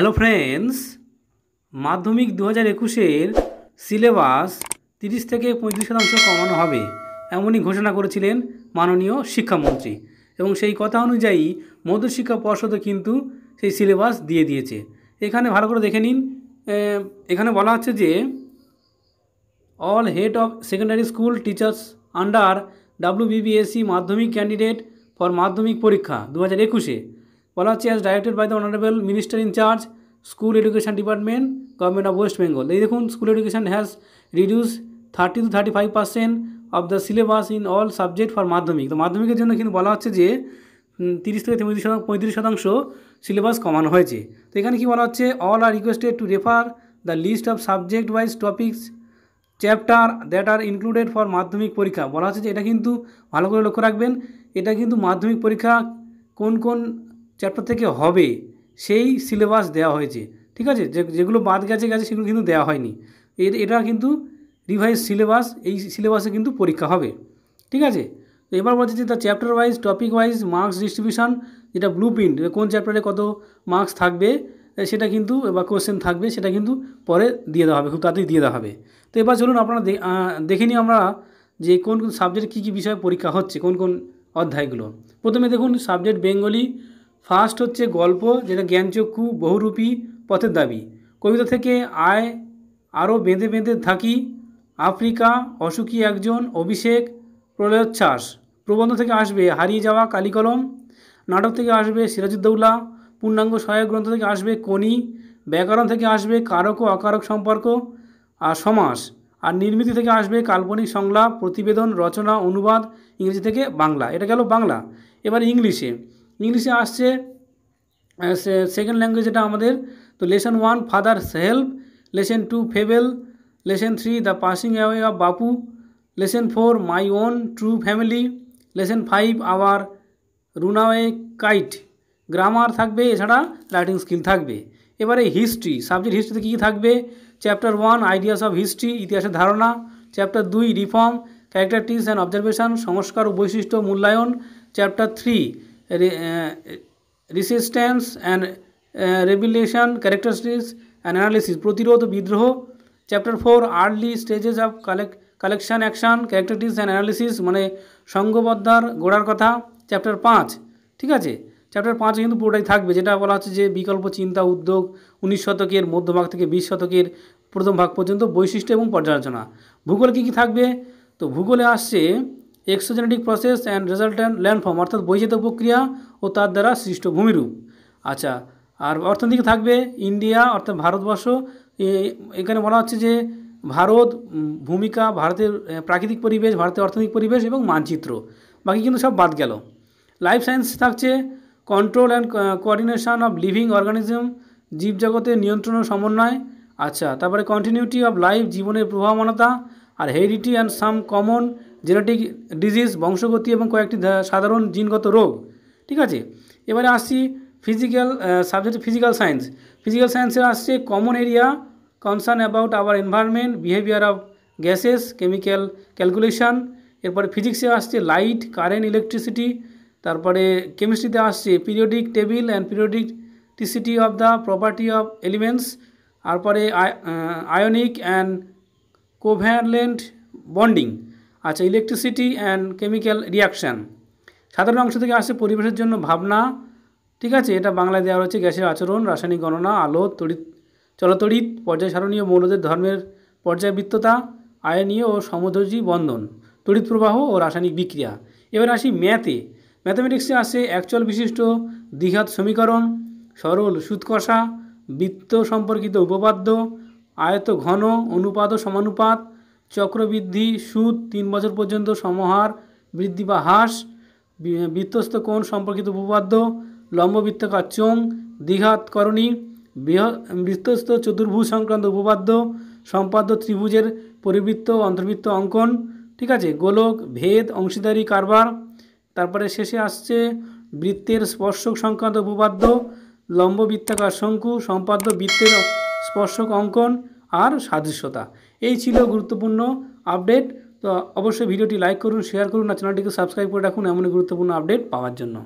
hello friends মাধ্যমিক দু হাজার একুশের সিলেবাস তিরিশ থেকে পঁয়ত্রিশ শতাংশ কমানো হবে এমনই ঘোষণা করেছিলেন মাননীয় শিক্ষামন্ত্রী এবং সেই কথা অনুযায়ী মধ্যশিক্ষা পর্ষদও কিন্তু সেই সিলেবাস দিয়ে দিয়েছে এখানে ভালো করে দেখে নিন এখানে বলা হচ্ছে যে all head of secondary school teachers under WBBSC Madhyamik candidate for Madhyamik পরীক্ষা দু হাজার একুশে বলা হচ্ছে as directed by the honourable minister in charge school education department government of West Bengal এই দেখুন school education has reduce thirty two thirty five percent of the syllabus in all subject for Madhyamik তো মাধ্যমিকের জন্য কিন্তু বলা হচ্ছে যে তিরিশ থেকে তেত্রিশ শতাংশ পঁয়ত্রিশ শতাংশ সিলেবাস কমানো হয়েছে তো এখানে কি বলা হচ্ছে all are requested to refer the list of subject wise topics chapter that are included for Madhyamik পরীক্ষা বলা হচ্ছে যে এটা কিন্তু ভালো করে লক্ষ্য রাখবেন এটা কিন্তু মাধ্যমিক পরীক্ষা কোন কোন চ্যাপ্টার থেকে হবে সেই সিলেবাস দেওয়া হয়েছে ঠিক আছে যে যেগুলো বাদ গেছে গেছে সেগুলো কিন্তু দেওয়া হয়নি এর এটা কিন্তু রিভাইজ সিলেবাস এই সিলেবাসে কিন্তু পরীক্ষা হবে ঠিক আছে তো এবার বলছে যে তার chapter wise topic wise marks distribution যেটা ব্লু প্রিন্ট কোন চ্যাপ্টারে কত মার্কস থাকবে সেটা কিন্তু বা কোশ্চেন থাকবে সেটা কিন্তু পরে দিয়ে দেওয়া হবে খুব তাড়াতাড়ি দিয়ে দেওয়া হবে তো এবার চলুন আপনারা দেখে নিই আমরা যে কোন কোন সাবজেক্ট কী কী বিষয়ে পরীক্ষা হচ্ছে কোন কোন অধ্যায়গুলো প্রথমে দেখুন সাবজেক্ট বেঙ্গলি ফার্স্ট হচ্ছে গল্প যেটা জ্ঞানচক্ষু বহুরূপী পথের দাবি কবিতা থেকে আয় আরও বেঁধে বেঁধে থাকি আফ্রিকা অসুখী একজন অভিষেক প্রলয়োচ্ছ্বাস প্রবন্ধ থেকে আসবে হারিয়ে যাওয়া কালিকলম নাটক থেকে আসবে সিরাজুদ্দৌলা পূর্ণাঙ্গ সহায়ক গ্রন্থ থেকে আসবে কনি ব্যাকরণ থেকে আসবে কারক ও অকারক সম্পর্ক আর সমাস আর নির্মিতি থেকে আসবে কাল্পনিক সংলাপ প্রতিবেদন রচনা অনুবাদ ইংরেজি থেকে বাংলা এটা গেল বাংলা এবার ইংলিশে ইংলিশে আসছে সেকেন্ড ল্যাঙ্গুয়েজ এটা আমাদের তো lesson one father's help lesson two fable lesson three the passing away of Bapu lesson four my own true family lesson five our runaway kite grammar থাকবে এছাড়া রাইটিং স্কিল থাকবে এবারে হিস্ট্রি সাবজেক্ট হিস্ট্রিতে কী থাকবে chapter one ideas of history ইতিহাসের ধারণা chapter দুই রিফর্ম ক্যারেক্টারটিস অ্যান্ড অবজারভেশন সংস্কার ও বৈশিষ্ট্য মূল্যায়ন chapter three resistance and revelation characteristics and analysis প্রতিরোধ বিদ্রোহ chapter four early stages of collect collection action characteristics and analysis মানে সঙ্গবদ্ধার গোড়ার কথা চ্যাপ্টার পাঁচ ঠিক আছে চ্যাপ্টার পাঁচে কিন্তু পুরোটাই থাকবে যেটা বলা হচ্ছে যে বিকল্প চিন্তা উদ্যোগ উনিশ শতকের মধ্যভাগ থেকে বিশ শতকের প্রথম ভাগ পর্যন্ত বৈশিষ্ট্য এবং পর্যালোচনা ভূগোল কী কী থাকবে তো ভূগোলে আসছে exogenetic process and resultant landform অর্থাৎ বৈচিত প্রক্রিয়া ও তার দ্বারা সৃষ্ট ভূমিরূপ আচ্ছা আর অর্থনীতি থাকবে ইন্ডিয়া অর্থাৎ ভারতবর্ষ এখানে বলা হচ্ছে যে ভারত ভূমিকা ভারতের প্রাকৃতিক পরিবেশ ভারতের অর্থনৈতিক পরিবেশ এবং মানচিত্র বাকি কিন্তু সব বাদ গেল লাইফ সায়েন্স থাকছে control and coordination of living organism জীবজগতের নিয়ন্ত্রণ ও সমন্বয় আচ্ছা তারপরে কন্টিনিউটি অফ লাইফ জীবনের প্রভাবমানতা আর heredity and some common genetic disease বংশগতি এবং কয়েকটি সাধারণ জিনগত রোগ ঠিক আছে এবারে আসছি physical subject physical science physical সায়েন্সে আসছে common area concern about our environment behaviour of gases chemical calculation এরপরে ফিজিক্সে আসছে লাইট কারেন্ট ইলেকট্রিসিটি তারপরে কেমিস্ট্রিতে আসছে periodic table and periodicity of the property of elements তারপরে আয়নিক অ্যান্ড কোভ্যালেন্ট বন্ডিং আচ্ছা ইলেকট্রিসিটি অ্যান্ড কেমিক্যাল রিয়াকশান সাধারণ অংশ থেকে আসছে পরিবেশের জন্য ভাবনা ঠিক আছে এটা বাংলায় দেওয়া রয়েছে গ্যাসের আচরণ রাসায়নিক গণনা আলো তড়িৎ চলতড়িৎ পর্যায় সারণীয় মৌলদের ধর্মের পর্যায়বৃত্ততা আয়নীয় ও সমধর্জী বন্ধন তড়িৎ প্রবাহ ও রাসায়নিক বিক্রিয়া এবার আসি ম্যাথে ম্যাথামেটিক্সে আসে অ্যাকচুয়াল বিশিষ্ট দ্বিঘাত সমীকরণ সরল সুৎকষা বৃত্ত সম্পর্কিত উপপাদ্য আয়ত ঘন অনুপাত ও সমানুপাত চক্রবৃদ্ধি সুদ তিন বছর পর্যন্ত সমহার বৃদ্ধি বা হ্রাস বৃত্তস্ত কোণ সম্পর্কিত উপপাদ্য লম্ববৃত্তাকার চোং দ্বিঘাতকরণী বৃত্তস্থ চতুর্ভুজ সংক্রান্ত উপপাদ্য সম্পাদ্য ত্রিভুজের পরিবৃত্ত অন্তর্বৃত্ত অঙ্কন ঠিক আছে গোলক ভেদ অংশীদারি কারবার তারপরে শেষে আসছে বৃত্তের স্পর্শক সংক্রান্ত উপপাদ্য লম্ব বৃত্তাকার শঙ্কু সম্পাদ্য বৃত্তের স্পর্শক অঙ্কন আর সাদৃশ্যতা এই ছিল গুরুত্বপূর্ণ আপডেট তো অবশ্যই ভিডিওটি লাইক করুন শেয়ার করুন আর চ্যানেলটিকে সাবস্ক্রাইব করে রাখুন এমনই গুরুত্বপূর্ণ আপডেট পাওয়ার জন্য